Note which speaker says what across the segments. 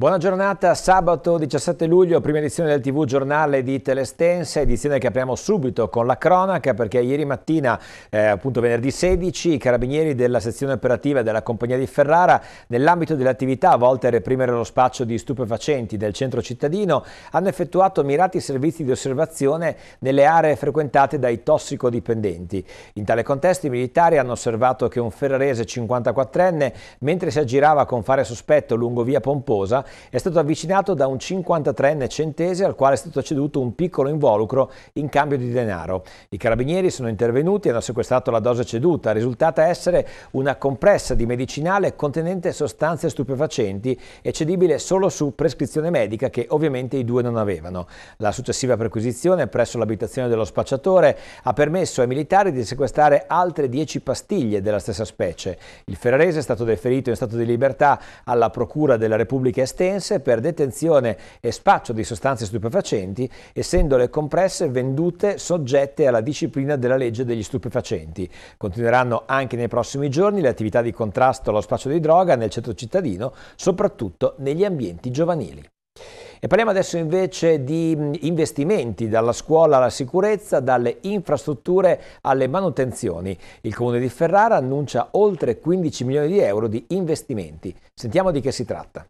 Speaker 1: Buona giornata, sabato 17 luglio, prima edizione del TV Giornale di Telestense, edizione che apriamo subito con la cronaca perché ieri mattina, eh, appunto venerdì 16, i carabinieri della sezione operativa della Compagnia di Ferrara, nell'ambito delle attività volte a reprimere lo spaccio di stupefacenti del centro cittadino, hanno effettuato mirati servizi di osservazione nelle aree frequentate dai tossicodipendenti. In tale contesto i militari hanno osservato che un ferrarese 54enne, mentre si aggirava con fare sospetto lungo via Pomposa, è stato avvicinato da un 53enne centese al quale è stato ceduto un piccolo involucro in cambio di denaro. I carabinieri sono intervenuti e hanno sequestrato la dose ceduta, risultata essere una compressa di medicinale contenente sostanze stupefacenti e cedibile solo su prescrizione medica che ovviamente i due non avevano. La successiva perquisizione presso l'abitazione dello spacciatore ha permesso ai militari di sequestrare altre 10 pastiglie della stessa specie. Il ferrarese è stato deferito in stato di libertà alla Procura della Repubblica Estera statunitense per detenzione e spaccio di sostanze stupefacenti, essendo le compresse vendute soggette alla disciplina della legge degli stupefacenti. Continueranno anche nei prossimi giorni le attività di contrasto allo spaccio di droga nel centro cittadino, soprattutto negli ambienti giovanili. E parliamo adesso invece di mm, investimenti dalla scuola alla sicurezza, dalle infrastrutture alle manutenzioni. Il comune di Ferrara annuncia oltre 15 milioni di euro di investimenti. Sentiamo di che si tratta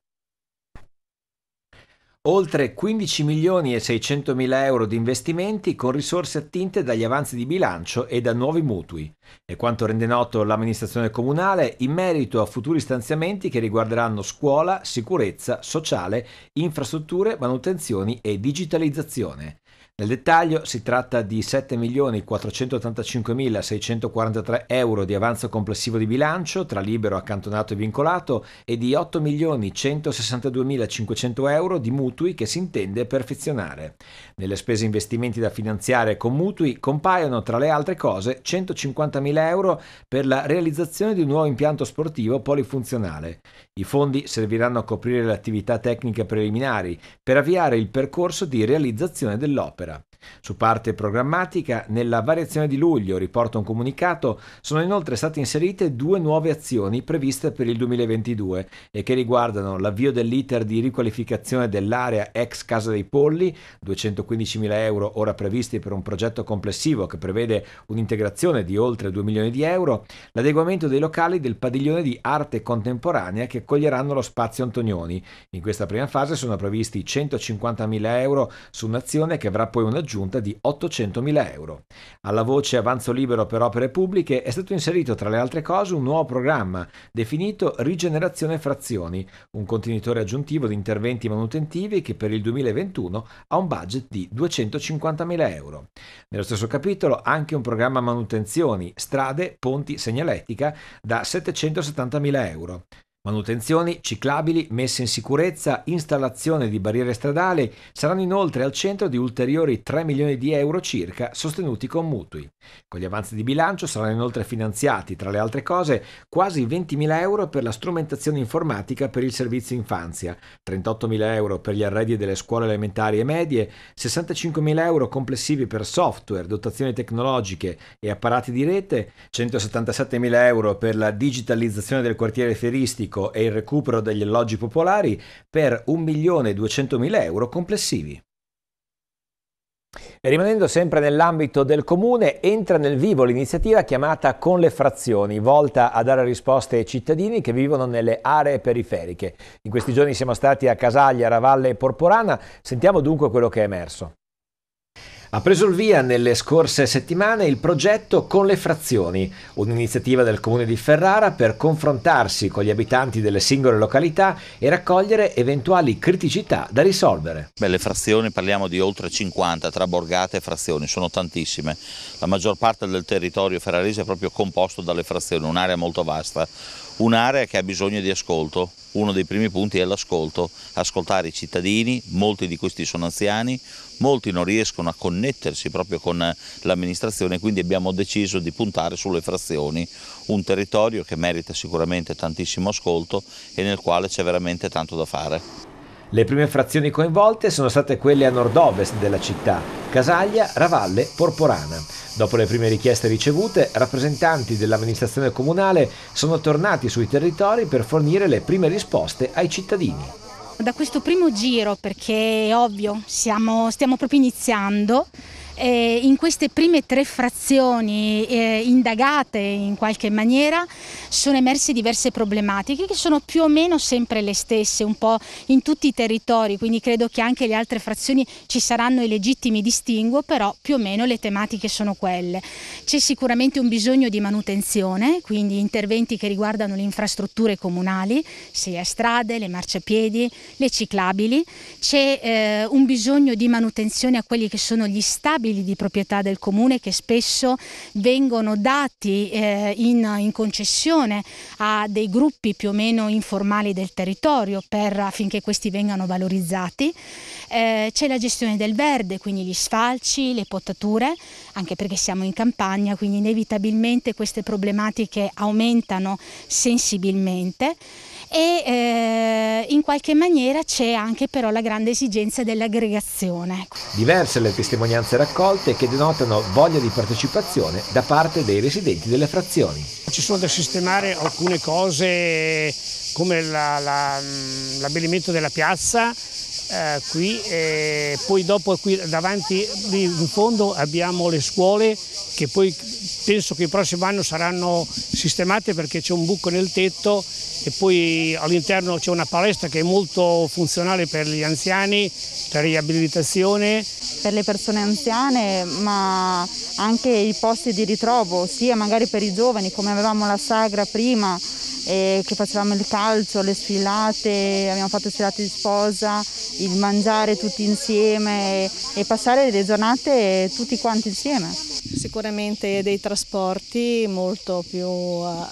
Speaker 1: oltre 15 milioni e 600 mila euro di investimenti con risorse attinte dagli avanzi di bilancio e da nuovi mutui. È quanto rende noto l'amministrazione comunale in merito a futuri stanziamenti che riguarderanno scuola, sicurezza, sociale, infrastrutture, manutenzioni e digitalizzazione. Nel dettaglio si tratta di 7.485.643 euro di avanzo complessivo di bilancio tra libero, accantonato e vincolato e di 8.162.500 euro di mutui che si intende perfezionare. Nelle spese investimenti da finanziare con mutui compaiono tra le altre cose 150.000 euro per la realizzazione di un nuovo impianto sportivo polifunzionale. I fondi serviranno a coprire le attività tecniche preliminari per avviare il percorso di realizzazione dell'opera. etc. Su parte programmatica, nella variazione di luglio, riporta un comunicato, sono inoltre state inserite due nuove azioni previste per il 2022 e che riguardano l'avvio dell'iter di riqualificazione dell'area ex Casa dei Polli, 215.000 euro ora previsti per un progetto complessivo che prevede un'integrazione di oltre 2 milioni di euro, l'adeguamento dei locali del padiglione di arte contemporanea che accoglieranno lo spazio Antonioni. In questa prima fase sono previsti 150.000 euro su un'azione che avrà poi un'aggiunta aggiunta di 800.000 euro. Alla voce avanzo libero per opere pubbliche è stato inserito tra le altre cose un nuovo programma definito Rigenerazione Frazioni, un contenitore aggiuntivo di interventi manutentivi che per il 2021 ha un budget di 250.000 euro. Nello stesso capitolo anche un programma manutenzioni, strade, ponti, segnalettica da 770.000 euro. Manutenzioni, ciclabili, messe in sicurezza, installazione di barriere stradali saranno inoltre al centro di ulteriori 3 milioni di euro circa sostenuti con mutui. Con gli avanzi di bilancio saranno inoltre finanziati, tra le altre cose, quasi 20.000 euro per la strumentazione informatica per il servizio infanzia, 38.000 euro per gli arredi delle scuole elementari e medie, 65.000 euro complessivi per software, dotazioni tecnologiche e apparati di rete, 177.000 euro per la digitalizzazione del quartiere feristico, Atlantico e il recupero degli alloggi popolari per 1.200.000 euro complessivi. E rimanendo sempre nell'ambito del comune, entra nel vivo l'iniziativa chiamata Con le frazioni, volta a dare risposte ai cittadini che vivono nelle aree periferiche. In questi giorni siamo stati a Casaglia, Ravalle e Porporana, sentiamo dunque quello che è emerso. Ha preso il via nelle scorse settimane il progetto Con le frazioni, un'iniziativa del comune di Ferrara per confrontarsi con gli abitanti delle singole località e raccogliere eventuali criticità da risolvere. Beh, le frazioni parliamo di oltre 50 tra borgate e frazioni, sono tantissime. La maggior parte del territorio ferrarese è proprio composto dalle frazioni, un'area molto vasta un'area che ha bisogno di ascolto. Uno dei primi punti è l'ascolto, ascoltare i cittadini, molti di questi sono anziani, molti non riescono a connettersi proprio con l'amministrazione, quindi abbiamo deciso di puntare sulle frazioni, un territorio che merita sicuramente tantissimo ascolto e nel quale c'è veramente tanto da fare. Le prime frazioni coinvolte sono state quelle a nord-ovest della città, Casaglia, Ravalle, Porporana. Dopo le prime richieste ricevute, rappresentanti dell'amministrazione comunale sono tornati sui territori per fornire le prime risposte ai cittadini.
Speaker 2: Da questo primo giro, perché è ovvio, siamo, stiamo proprio iniziando, eh, in queste prime tre frazioni eh, indagate in qualche maniera sono emerse diverse problematiche che sono più o meno sempre le stesse un po' in tutti i territori, quindi credo che anche le altre frazioni ci saranno i legittimi distinguo, però più o meno le tematiche sono quelle. C'è sicuramente un bisogno di manutenzione, quindi interventi che riguardano le infrastrutture comunali, sia strade, le marciapiedi, le ciclabili, c'è eh, un bisogno di manutenzione a quelli che sono gli stabili immobili di proprietà del comune che spesso vengono dati eh, in, in, concessione a dei gruppi più o meno informali del territorio per, affinché questi vengano valorizzati. Eh, c'è la gestione del verde, quindi gli sfalci, le potature, anche perché siamo in campagna, quindi inevitabilmente queste problematiche aumentano sensibilmente e eh, in qualche maniera c'è anche però la grande esigenza dell'aggregazione. Ecco.
Speaker 1: Diverse le testimonianze raccolte che denotano voglia di partecipazione da parte dei residenti delle frazioni. Ci sono da sistemare alcune cose come l'abbellimento la, la, della piazza eh, qui, eh, poi dopo qui davanti lì in fondo abbiamo le scuole che poi penso che il prossimo anno saranno sistemate perché c'è un buco nel tetto e poi all'interno c'è una palestra che è molto funzionale per gli anziani, la riabilitazione.
Speaker 2: Per le persone anziane ma anche i posti di ritrovo, sia magari per i giovani come avevamo la sagra prima eh, che facevamo il calcio, le sfilate, abbiamo fatto sfilate di sposa, il mangiare tutti insieme e, e passare le giornate tutti quanti insieme. Sicuramente dei trasporti molto più uh,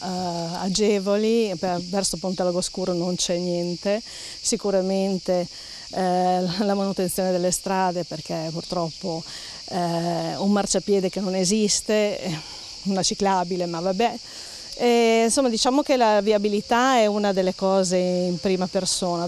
Speaker 2: agevoli, verso Ponte Lago Scuro non c'è niente, sicuramente eh, la manutenzione delle strade perché purtroppo eh, un marciapiede che non esiste, eh, una ciclabile ma vabbè, e, eh, insomma diciamo che la viabilità è una delle cose in prima persona.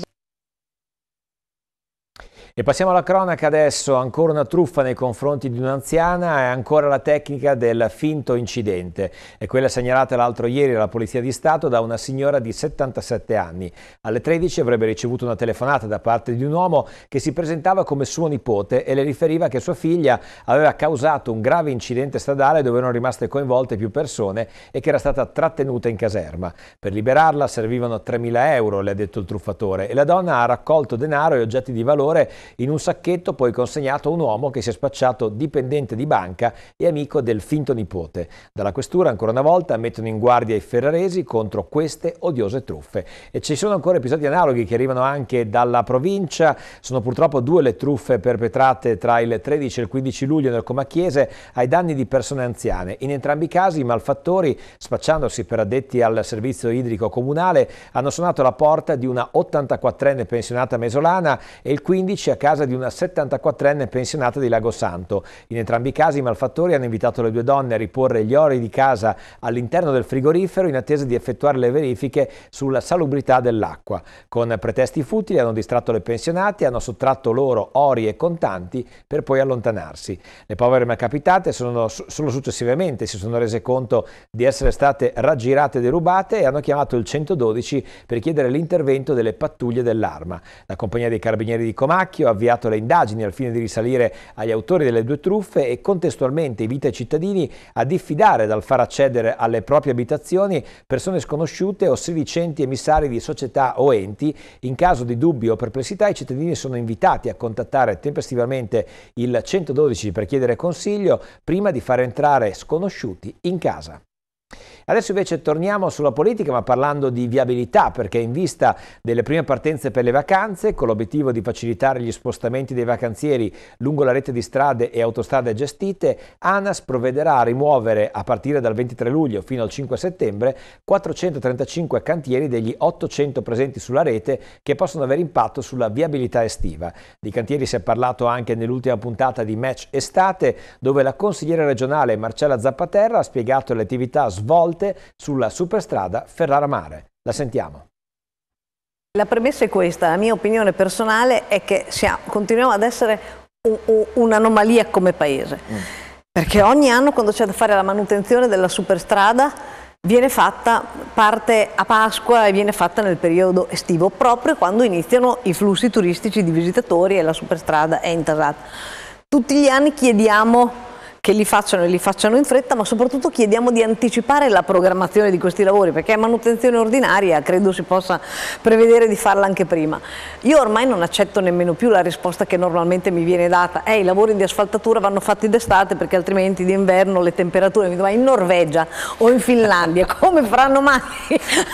Speaker 1: E passiamo alla cronaca adesso, ancora una truffa nei confronti di un'anziana e ancora la tecnica del finto incidente. È quella segnalata l'altro ieri alla Polizia di Stato da una signora di 77 anni. Alle 13 avrebbe ricevuto una telefonata da parte di un uomo che si presentava come suo nipote e le riferiva che sua figlia aveva causato un grave incidente stradale dove erano rimaste coinvolte più persone e che era stata trattenuta in caserma. Per liberarla servivano 3.000 euro, le ha detto il truffatore, e la donna ha raccolto denaro e oggetti di valore in un sacchetto poi consegnato a un uomo che si è spacciato dipendente di banca e amico del finto nipote. Dalla questura ancora una volta mettono in guardia i ferraresi contro queste odiose truffe. E ci sono ancora episodi analoghi che arrivano anche dalla provincia. Sono purtroppo due le truffe perpetrate tra il 13 e il 15 luglio nel Comacchiese ai danni di persone anziane. In entrambi i casi i malfattori, spacciandosi per addetti al servizio idrico comunale, hanno suonato la porta di una 84enne pensionata mesolana e il 15 a casa di una 74enne pensionata di Lago Santo. In entrambi i casi i malfattori hanno invitato le due donne a riporre gli ori di casa all'interno del frigorifero in attesa di effettuare le verifiche sulla salubrità dell'acqua. Con pretesti futili hanno distratto le pensionate, hanno sottratto loro ori e contanti per poi allontanarsi. Le povere malcapitate sono, solo successivamente si sono rese conto di essere state raggirate e derubate e hanno chiamato il 112 per chiedere l'intervento delle pattuglie dell'arma. La compagnia dei carabinieri di Comacchio Vecchio ha avviato le indagini al fine di risalire agli autori delle due truffe e contestualmente invita i cittadini a diffidare dal far accedere alle proprie abitazioni persone sconosciute o sedicenti emissari di società o enti. In caso di dubbi o perplessità i cittadini sono invitati a contattare tempestivamente il 112 per chiedere consiglio prima di far entrare sconosciuti in casa. Adesso invece torniamo sulla politica ma parlando di viabilità perché in vista delle prime partenze per le vacanze con l'obiettivo di facilitare gli spostamenti dei vacanzieri lungo la rete di strade e autostrade gestite, ANAS provvederà a rimuovere a partire dal 23 luglio fino al 5 settembre 435 cantieri degli 800 presenti sulla rete che possono avere impatto sulla viabilità estiva. Di cantieri si è parlato anche nell'ultima puntata di Match Estate dove la consigliera regionale Marcella Zappaterra ha spiegato le attività svolte velocemente sulla superstrada Ferrara Mare. La sentiamo.
Speaker 3: La premessa è questa, la mia opinione personale è che siamo, continuiamo ad essere un'anomalia come paese, mm. perché ogni anno quando c'è da fare la manutenzione della superstrada viene fatta parte a Pasqua e viene fatta nel periodo estivo, proprio quando iniziano i flussi turistici di visitatori e la superstrada è intasata. Tutti gli anni chiediamo che li facciano e li facciano in fretta, ma soprattutto chiediamo di anticipare la programmazione di questi lavori, perché è manutenzione ordinaria, credo si possa prevedere di farla anche prima. Io ormai non accetto nemmeno più la risposta che normalmente mi viene data, eh, i lavori di asfaltatura vanno fatti d'estate perché altrimenti d'inverno le temperature, mi dico, ma in Norvegia o in Finlandia come faranno mai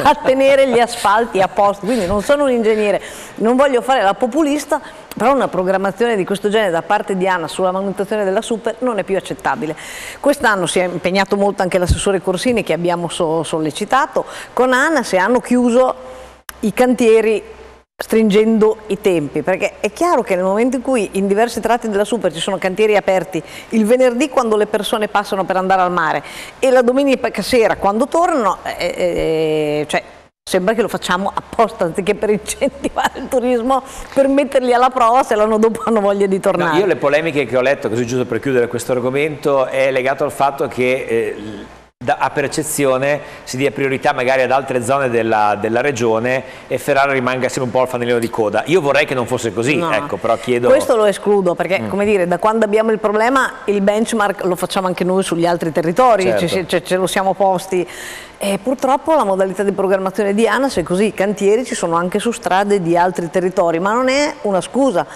Speaker 3: a tenere gli asfalti a posto? Quindi non sono un ingegnere, non voglio fare la populista, però una programmazione di questo genere da parte di ANA sulla manutenzione della super non è più accettabile. Quest'anno si è impegnato molto anche l'assessore Corsini che abbiamo so sollecitato, con ANA se hanno chiuso i cantieri stringendo i tempi, perché è chiaro che nel momento in cui in diversi tratti della Super ci sono cantieri aperti il venerdì quando le persone passano per andare al mare e la domenica sera quando tornano, eh, eh, eh cioè Sembra che lo facciamo apposta anziché per incentivare il turismo, per metterli alla prova se l'anno dopo hanno voglia di tornare. No, io le
Speaker 1: polemiche che ho letto, così giusto per chiudere questo argomento, è legato al fatto che eh, da, a percezione si dia priorità magari ad altre zone della, della regione e Ferrara rimanga sempre un po' il fanalino di coda. Io vorrei che non fosse così, no. ecco, però chiedo... Questo lo
Speaker 3: escludo perché, mm. come dire, da quando abbiamo il problema il benchmark lo facciamo anche noi sugli altri territori, certo. ce, ce, ce lo siamo posti e purtroppo la modalità di programmazione di ANAS è così, i cantieri ci sono anche su strade di altri territori, ma non è una scusa.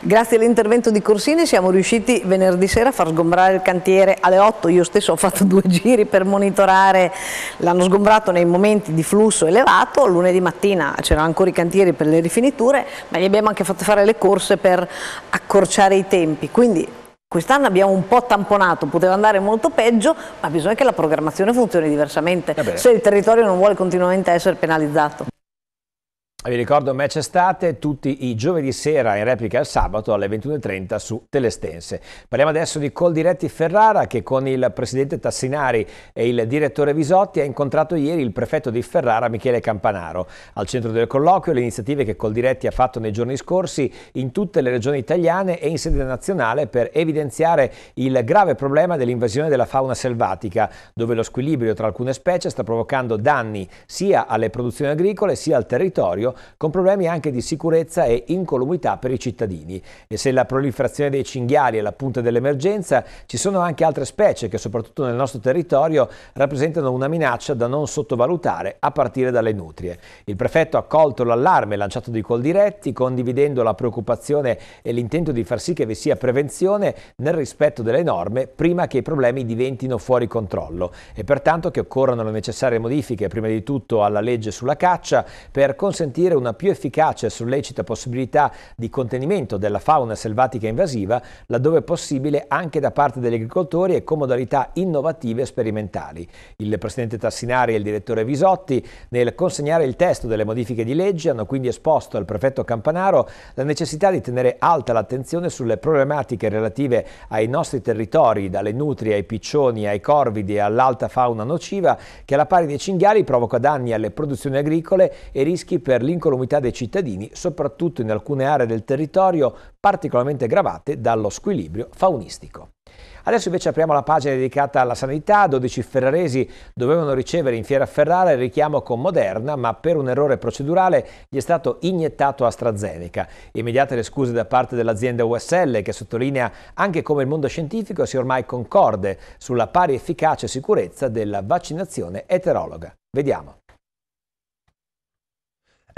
Speaker 3: Grazie all'intervento di Corsini siamo riusciti venerdì sera a far sgombrare il cantiere alle 8, io stesso ho fatto due giri per monitorare, l'hanno sgombrato nei momenti di flusso elevato, lunedì mattina c'erano ancora i cantieri per le rifiniture, ma gli abbiamo anche fatto fare le corse per accorciare i tempi, quindi Quest'anno abbiamo un po' tamponato, poteva andare molto peggio, ma bisogna che la programmazione funzioni diversamente, eh se il territorio non vuole continuamente essere penalizzato.
Speaker 1: Vi ricordo match estate tutti i giovedì sera in replica al sabato alle 21.30 su Telestense. Parliamo adesso di Coldiretti Ferrara che con il presidente Tassinari e il direttore Visotti ha incontrato ieri il prefetto di Ferrara Michele Campanaro. Al centro del colloquio le iniziative che Coldiretti ha fatto nei giorni scorsi in tutte le regioni italiane e in sede nazionale per evidenziare il grave problema dell'invasione della fauna selvatica dove lo squilibrio tra alcune specie sta provocando danni sia alle produzioni agricole sia al territorio sanitario, con problemi anche di sicurezza e incolumità per i cittadini. E se la proliferazione dei cinghiali è la punta dell'emergenza, ci sono anche altre specie che soprattutto nel nostro territorio rappresentano una minaccia da non sottovalutare a partire dalle nutrie. Il prefetto ha accolto l'allarme lanciato di Coldiretti, condividendo la preoccupazione e l'intento di far sì che vi sia prevenzione nel rispetto delle norme prima che i problemi diventino fuori controllo e pertanto che occorrano le necessarie modifiche prima di tutto alla legge sulla caccia per consentire garantire una più efficace e sollecita possibilità di contenimento della fauna selvatica invasiva, laddove possibile anche da parte degli agricoltori e con modalità innovative e sperimentali. Il Presidente Tassinari e il Direttore Visotti, nel consegnare il testo delle modifiche di legge, hanno quindi esposto al Prefetto Campanaro la necessità di tenere alta l'attenzione sulle problematiche relative ai nostri territori, dalle nutri ai piccioni, ai corvidi e all'alta fauna nociva, che alla pari dei cinghiali provoca danni alle produzioni agricole e rischi per l'incolumità dei cittadini, soprattutto in alcune aree del territorio particolarmente gravate dallo squilibrio faunistico. Adesso invece apriamo la pagina dedicata alla sanità. 12 ferraresi dovevano ricevere in Fiera Ferrara il richiamo con Moderna, ma per un errore procedurale gli è stato iniettato AstraZeneca. Immediate le scuse da parte dell'azienda USL, che sottolinea anche come il mondo scientifico sia ormai concorde sulla pari efficacia e sicurezza della vaccinazione eterologa. Vediamo.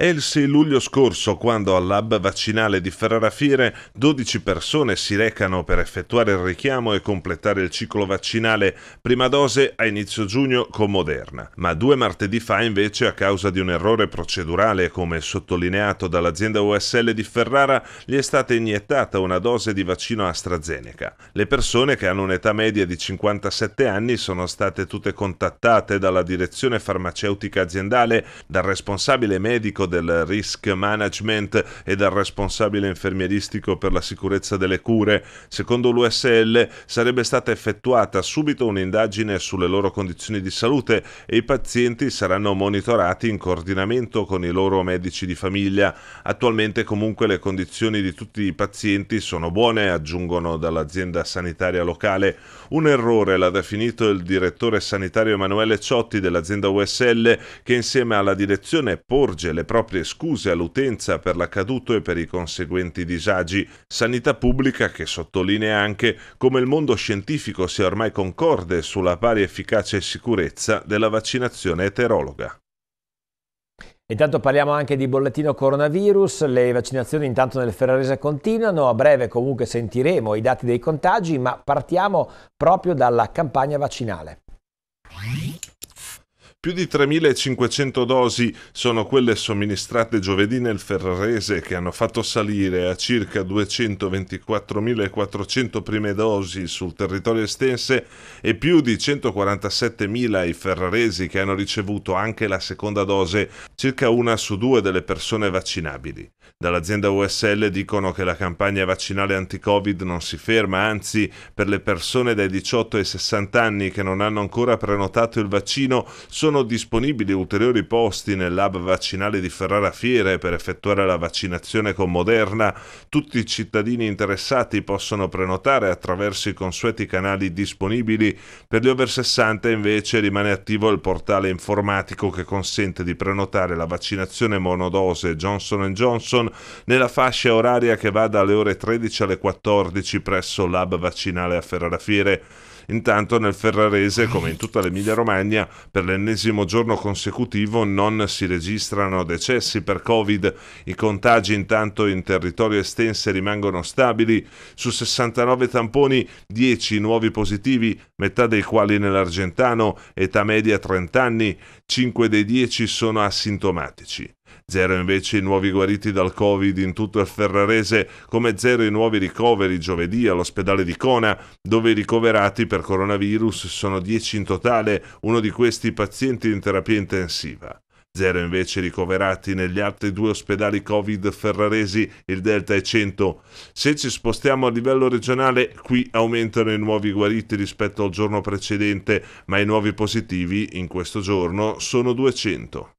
Speaker 4: È luglio scorso quando al lab vaccinale di Ferrara Ferrarafiere 12 persone si recano per effettuare il richiamo e completare il ciclo vaccinale prima dose a inizio giugno con Moderna, ma due martedì fa invece a causa di un errore procedurale come sottolineato dall'azienda USL di Ferrara gli è stata iniettata una dose di vaccino AstraZeneca. Le persone che hanno un'età media di 57 anni sono state tutte contattate dalla direzione farmaceutica aziendale, dal responsabile medico del risk management e dal responsabile infermieristico per la sicurezza delle cure. Secondo l'USL sarebbe stata effettuata subito un'indagine sulle loro condizioni di salute e i pazienti saranno monitorati in coordinamento con i loro medici di famiglia. Attualmente comunque le condizioni di tutti i pazienti sono buone, aggiungono dall'azienda sanitaria locale. Un errore l'ha definito il direttore sanitario Emanuele Ciotti dell'azienda USL che insieme alla direzione porge le prove proprie scuse all'utenza per l'accaduto e per i conseguenti disagi. Sanità pubblica che sottolinea anche come il mondo scientifico sia ormai concorde sulla pari efficacia e sicurezza della vaccinazione eterologa.
Speaker 1: Intanto parliamo anche di bollettino coronavirus, le vaccinazioni intanto nel Ferrarese continuano, a breve comunque sentiremo i dati dei contagi, ma partiamo proprio dalla campagna vaccinale.
Speaker 4: Più di 3.500 dosi sono quelle somministrate giovedì nel Ferrarese che hanno fatto salire a circa 224.400 prime dosi sul territorio estense e più di 147.000 i ferraresi che hanno ricevuto anche la seconda dose, circa una su due delle persone vaccinabili. Dall'azienda USL dicono che la campagna vaccinale anti-Covid non si ferma, anzi per le persone dai 18 ai 60 anni che non hanno ancora prenotato il vaccino sono disponibili ulteriori posti nel lab vaccinale di Ferrara Fiere per effettuare la vaccinazione con Moderna. Tutti i cittadini interessati possono prenotare attraverso i consueti canali disponibili. Per gli over 60 invece rimane attivo il portale informatico che consente di prenotare la vaccinazione monodose Johnson Johnson nella fascia oraria che va dalle ore 13 alle 14 presso l'hub vaccinale a Ferrarafiere. Intanto nel Ferrarese, come in tutta l'Emilia Romagna, per l'ennesimo giorno consecutivo non si registrano decessi per Covid. I contagi intanto in territorio estense rimangono stabili. Su 69 tamponi, 10 nuovi positivi, metà dei quali nell'Argentano, età media 30 anni, 5 dei 10 sono asintomatici. Zero invece i nuovi guariti dal Covid in tutto il Ferrarese, come zero i nuovi ricoveri giovedì all'ospedale di Cona, dove i ricoverati per coronavirus sono 10 in totale, uno di questi pazienti in terapia intensiva. Zero invece ricoverati negli altri due ospedali Covid ferraresi, il Delta e 100. Se ci spostiamo a livello regionale, qui aumentano i nuovi guariti rispetto al giorno precedente, ma i nuovi positivi in questo giorno sono 200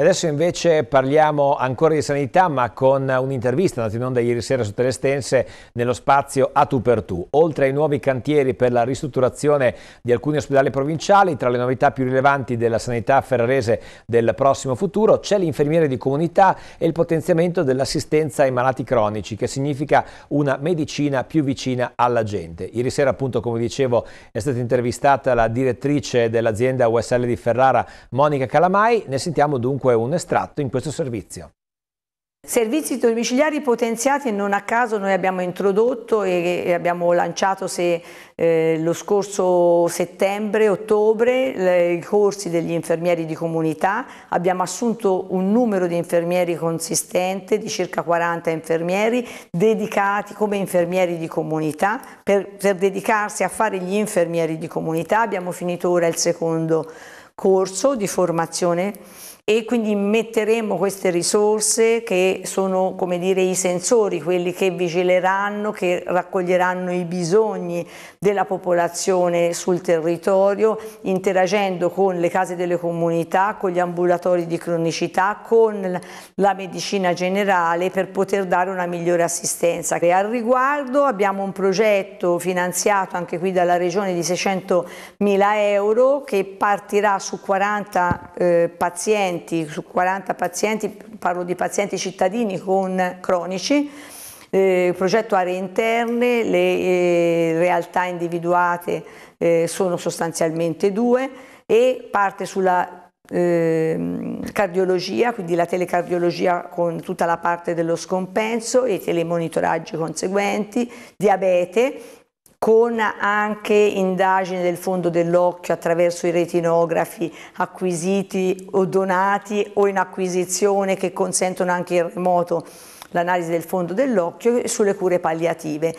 Speaker 1: adesso invece parliamo ancora di sanità, ma con un'intervista andata in onda ieri sera su Telestense nello spazio A tu per tu. Oltre ai nuovi cantieri per la ristrutturazione di alcuni ospedali provinciali, tra le novità più rilevanti della sanità ferrarese del prossimo futuro c'è l'infermiere di comunità e il potenziamento dell'assistenza ai malati cronici, che significa una medicina più vicina alla gente. Ieri sera, appunto, come dicevo, è stata intervistata la direttrice dell'azienda USL di Ferrara, Monica Calamai. Ne sentiamo dunque è un estratto in questo servizio.
Speaker 5: Servizi domiciliari potenziati non a caso noi abbiamo introdotto e abbiamo lanciato se, eh, lo scorso settembre, ottobre, i corsi degli infermieri di comunità, abbiamo assunto un numero di infermieri consistente di circa 40 infermieri dedicati come infermieri di comunità per, per dedicarsi a fare gli infermieri di comunità, abbiamo finito ora il secondo corso di formazione e quindi metteremo queste risorse che sono come dire i sensori, quelli che vigileranno, che raccoglieranno i bisogni della popolazione sul territorio, interagendo con le case delle comunità, con gli ambulatori di cronicità, con la medicina generale per poter dare una migliore assistenza. E al riguardo abbiamo un progetto finanziato anche qui dalla regione di 600 mila euro che partirà su 40 eh, pazienti pazienti, su 40 pazienti, parlo di pazienti cittadini con cronici, eh, progetto aree interne, le eh, realtà individuate eh, sono sostanzialmente due e parte sulla ehm, cardiologia, quindi la telecardiologia con tutta la parte dello scompenso e i telemonitoraggi conseguenti, diabete con anche indagini del fondo dell'occhio attraverso i retinografi acquisiti o donati o in acquisizione che consentono anche in remoto l'analisi del fondo dell'occhio e sulle cure palliative.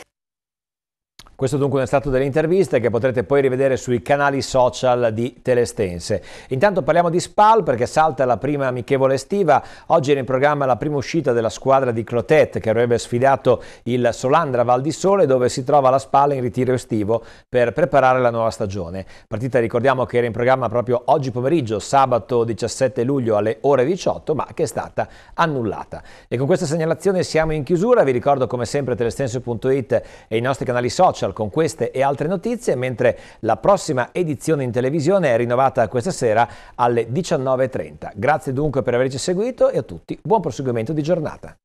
Speaker 1: Questo dunque è stato delle interviste che potrete poi rivedere sui canali social di Telestense. Intanto parliamo di Spal perché salta la prima amichevole estiva. Oggi era in programma la prima uscita della squadra di Clotet che avrebbe sfidato il Solandra Val di Sole dove si trova la Spal in ritiro estivo per preparare la nuova stagione. Partita ricordiamo che era in programma proprio oggi pomeriggio, sabato 17 luglio alle ore 18 ma che è stata annullata. E con questa segnalazione siamo in chiusura. Vi ricordo come sempre telestense.it e i nostri canali social social con queste e altre notizie, mentre la prossima edizione in televisione è rinnovata questa sera alle 19.30. Grazie dunque per averci seguito e a tutti buon proseguimento di giornata.